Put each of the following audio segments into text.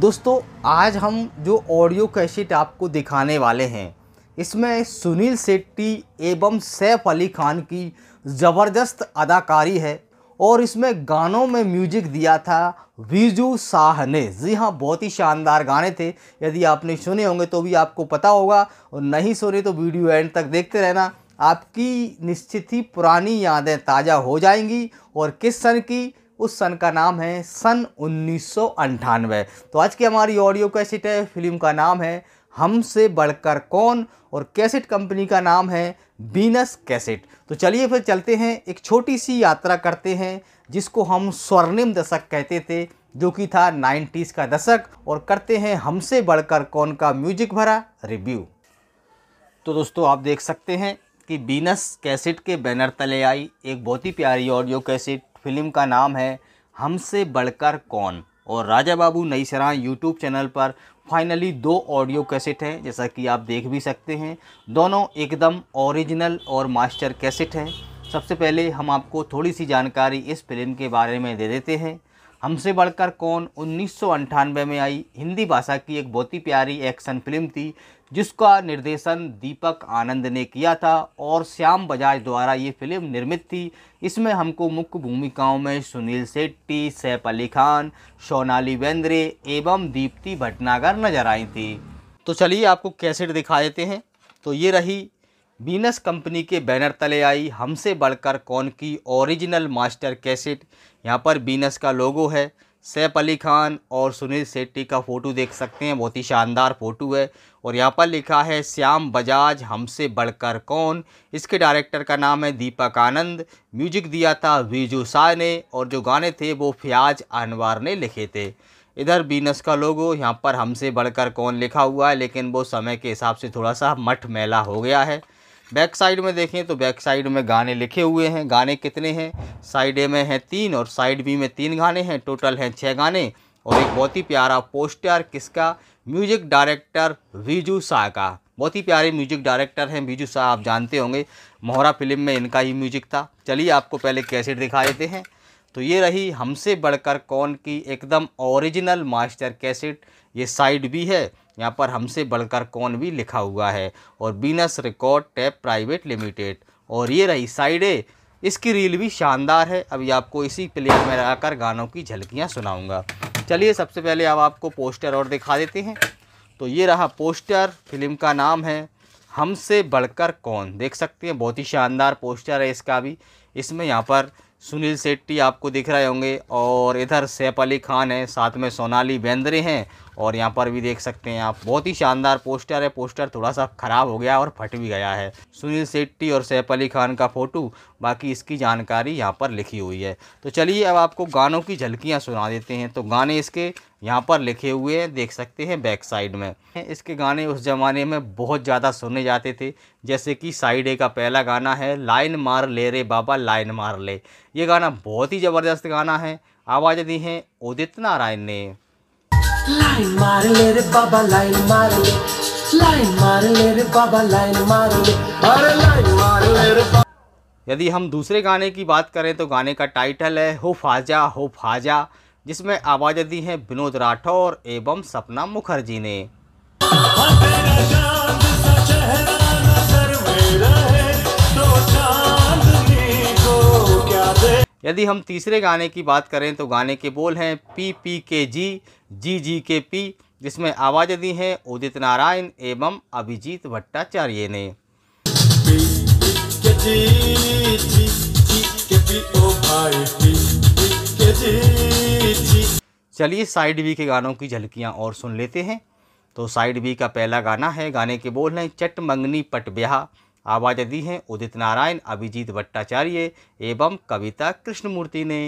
दोस्तों आज हम जो ऑडियो कैसेट आपको दिखाने वाले हैं इसमें सुनील शेट्टी एवं सैफ अली खान की ज़बरदस्त अदाकारी है और इसमें गानों में म्यूजिक दिया था विजू शाह ने जी हाँ बहुत ही शानदार गाने थे यदि आपने सुने होंगे तो भी आपको पता होगा और नहीं सुने तो वीडियो एंड तक देखते रहना आपकी निश्चित ही पुरानी यादें ताज़ा हो जाएंगी और किस सन की उस सन का नाम है सन उन्नीस तो आज की हमारी ऑडियो कैसेट है फिल्म का नाम है हमसे बढ़कर कौन और कैसेट कंपनी का नाम है बीनस कैसेट तो चलिए फिर चलते हैं एक छोटी सी यात्रा करते हैं जिसको हम स्वर्णिम दशक कहते थे जो कि था 90s का दशक और करते हैं हमसे बढ़कर कौन का म्यूजिक भरा रिव्यू तो दोस्तों आप देख सकते हैं कि बीनस कैसेट के बैनर तले आई एक बहुत ही प्यारी ऑडियो कैसेट फिल्म का नाम है हमसे बढ़कर कौन और राजा बाबू नई सराह यूट्यूब चैनल पर फाइनली दो ऑडियो कैसेट हैं जैसा कि आप देख भी सकते हैं दोनों एकदम ओरिजिनल और मास्टर कैसेट हैं सबसे पहले हम आपको थोड़ी सी जानकारी इस फिल्म के बारे में दे देते हैं हमसे बढ़कर कौन उन्नीस में आई हिंदी भाषा की एक बहुत ही प्यारी एक्शन फिल्म थी जिसका निर्देशन दीपक आनंद ने किया था और श्याम बजाज द्वारा ये फिल्म निर्मित थी इसमें हमको मुख्य भूमिकाओं में सुनील शेट्टी सैफ अली खान सोनाली बेंद्रे एवं दीप्ति भटनागर नजर आई थी तो चलिए आपको कैसेट दिखा देते हैं तो ये रही बीनस कंपनी के बैनर तले आई हमसे बढ़कर कौन की ओरिजिनल मास्टर कैसेट यहाँ पर बीनस का लोगो है सैफ अली खान और सुनील शेट्टी का फ़ोटो देख सकते हैं बहुत ही शानदार फ़ोटो है और यहाँ पर लिखा है श्याम बजाज हमसे बढ़कर कौन इसके डायरेक्टर का नाम है दीपक आनंद म्यूजिक दिया था वीजू शाह ने और जो गाने थे वो फयाज अनवर ने लिखे थे इधर बीनस का लोगो यहाँ पर हमसे बढ़कर कौन लिखा हुआ है लेकिन वो समय के हिसाब से थोड़ा सा मठ मैला हो गया है बैक साइड में देखें तो बैक साइड में गाने लिखे हुए हैं गाने कितने हैं साइड ए में हैं तीन और साइड बी में तीन गाने हैं टोटल हैं छः गाने और एक बहुत ही प्यारा पोस्टर किसका म्यूजिक डायरेक्टर विजू शाह का बहुत ही प्यारे म्यूजिक डायरेक्टर हैं बीजू शाह आप जानते होंगे मोहरा फिल्म में इनका ही म्यूजिक था चलिए आपको पहले कैसेट दिखा देते हैं तो ये रही हमसे बढ़कर कौन की एकदम ओरिजिनल मास्टर कैसेट ये साइड भी है यहाँ पर हमसे बढ़कर कौन भी लिखा हुआ है और Venus record tape private limited और ये रही साइड ए इसकी रील भी शानदार है अभी आपको इसी प्लेयर में आकर गानों की झलकियाँ सुनाऊँगा चलिए सबसे पहले अब आपको पोस्टर और दिखा देते हैं तो ये रहा पोस्टर फिल्म का नाम है हमसे बढ़कर कौन देख सकते हैं बहुत ही शानदार पोस्टर है इसका भी इसमें यहाँ पर सुनील शेट्टी आपको दिख रहे होंगे और इधर सैफ अली खान है साथ में सोनाली बेंद्रे हैं और यहाँ पर भी देख सकते हैं आप बहुत ही शानदार पोस्टर है पोस्टर थोड़ा सा ख़राब हो गया और फट भी गया है सुनील शेट्टी और सैफ अली खान का फ़ोटो बाकी इसकी जानकारी यहाँ पर लिखी हुई है तो चलिए अब आपको गानों की झलकियाँ सुना देते हैं तो गाने इसके यहाँ पर लिखे हुए हैं देख सकते हैं बैक साइड में इसके गाने उस ज़माने में बहुत ज़्यादा सुने जाते थे जैसे कि साइड ए का पहला गाना है लाइन मार ले रे बाबा लाइन मार ले ये गाना बहुत ही ज़बरदस्त गाना है आवाज़ दी है उदित नारायण ने लाइन मार ले रे बाबा लाइन मार ले लाइन मार ले रे बाबा लाइन मार ले अरे लाइन मार ले रे यदि हम दूसरे गाने की बात करें तो गाने का टाइटल है हो फाजा हो फाजा जिसमें आवाज़ दी हैं विनोद राठौर एवं सपना मुखर्जी ने यदि हम तीसरे गाने की बात करें तो गाने के बोल हैं पी पी के जी जी जी के पी जिसमें आवाज़ें दी हैं उदित नारायण एवं अभिजीत भट्टाचार्य ने चलिए साइड बी के गानों की झलकियाँ और सुन लेते हैं तो साइड बी का पहला गाना है गाने के बोल हैं चट मंगनी पट ब्याह आवाज़ दी हैं उदित नारायण अभिजीत भट्टाचार्य एवं कविता कृष्णमूर्ति ने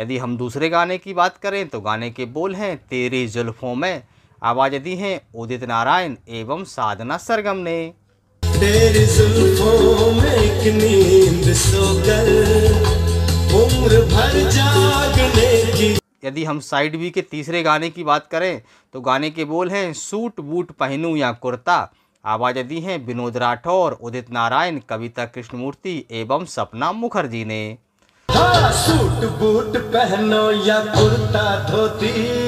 यदि हम दूसरे गाने की बात करें तो गाने के बोल हैं तेरे जुल्फों में आवाज़ दी हैं उदित नारायण एवं साधना सरगम ने तेरे में सोकर उम्र भर जागने की यदि हम साइड बी के तीसरे गाने की बात करें तो गाने के बोल हैं सूट बूट पहनूं या कुर्ता आवाज़ दी हैं विनोद राठौर उदित नारायण कविता कृष्णमूर्ति एवं सपना मुखर्जी ने हाँ, सूट बूट पहनो या कुर्ता धोती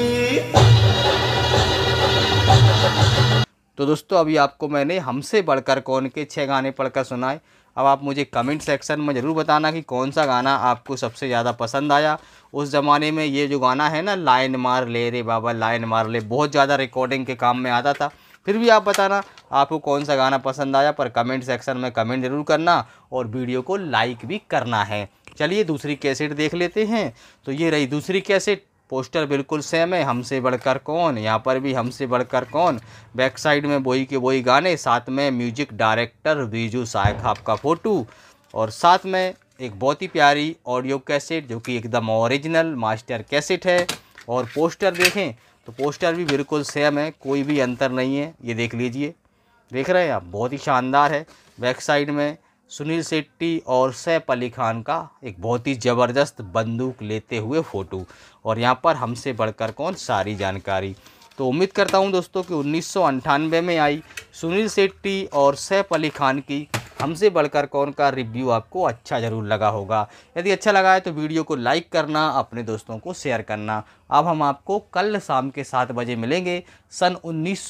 तो दोस्तों अभी आपको मैंने हमसे बढ़कर कौन के छह गाने पढ़कर सुनाए अब आप मुझे कमेंट सेक्शन में ज़रूर बताना कि कौन सा गाना आपको सबसे ज़्यादा पसंद आया उस ज़माने में ये जो गाना है ना लाइन मार ले रे बाबा लाइन मार ले बहुत ज़्यादा रिकॉर्डिंग के काम में आता था फिर भी आप बताना आपको कौन सा गाना पसंद आया पर कमेंट सेक्शन में कमेंट ज़रूर करना और वीडियो को लाइक भी करना है चलिए दूसरी कैसेट देख लेते हैं तो ये रही दूसरी कैसेट पोस्टर बिल्कुल सेम है हमसे बढ़कर कौन यहाँ पर भी हमसे बढ़कर कौन बैक साइड में वही के वही गाने साथ में म्यूजिक डायरेक्टर बीजू साहब का फ़ोटो और साथ में एक बहुत ही प्यारी ऑडियो कैसेट जो कि एकदम ओरिजिनल मास्टर कैसेट है और पोस्टर देखें तो पोस्टर भी बिल्कुल सेम है कोई भी अंतर नहीं है ये देख लीजिए देख रहे हैं आप बहुत ही शानदार है बैक साइड में सुनील शेट्टी और सैफ अली खान का एक बहुत ही ज़बरदस्त बंदूक लेते हुए फ़ोटो और यहाँ पर हमसे बढ़कर कौन सारी जानकारी तो उम्मीद करता हूँ दोस्तों कि उन्नीस में आई सुनील शेट्टी और सैफ अली खान की हमसे बढ़कर कौन का रिव्यू आपको अच्छा ज़रूर लगा होगा यदि अच्छा लगा है तो वीडियो को लाइक करना अपने दोस्तों को शेयर करना अब हम आपको कल शाम के सात बजे मिलेंगे सन उन्नीस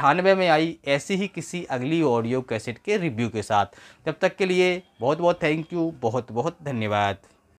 में आई ऐसी ही किसी अगली ऑडियो कैसेट के रिव्यू के साथ तब तक के लिए बहुत बहुत थैंक यू बहुत बहुत धन्यवाद